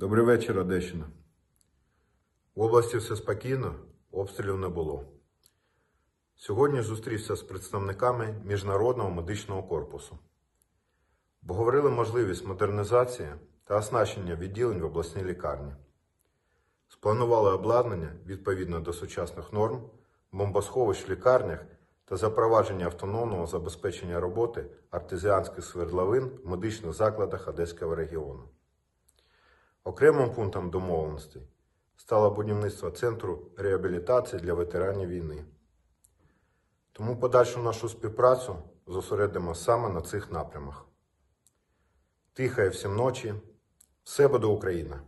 Добрий вечір, Одещина. В області все спокійно, обстрілів не було. Сьогодні зустрівся з представниками Міжнародного медичного корпусу. Обговорили можливість модернізації та оснащення відділень в обласній лікарні. Спланували обладнання відповідно до сучасних норм, бомбосховищ в лікарнях та запровадження автономного забезпечення роботи артезіанських свердловин в медичних закладах Одеського регіону. Окремим пунктом домовленостей стало будівництво центру реабілітації для ветеранів війни. Тому подальшу нашу співпрацю зосередимо саме на цих напрямах. Тихає всім ночі. Все буде Україна!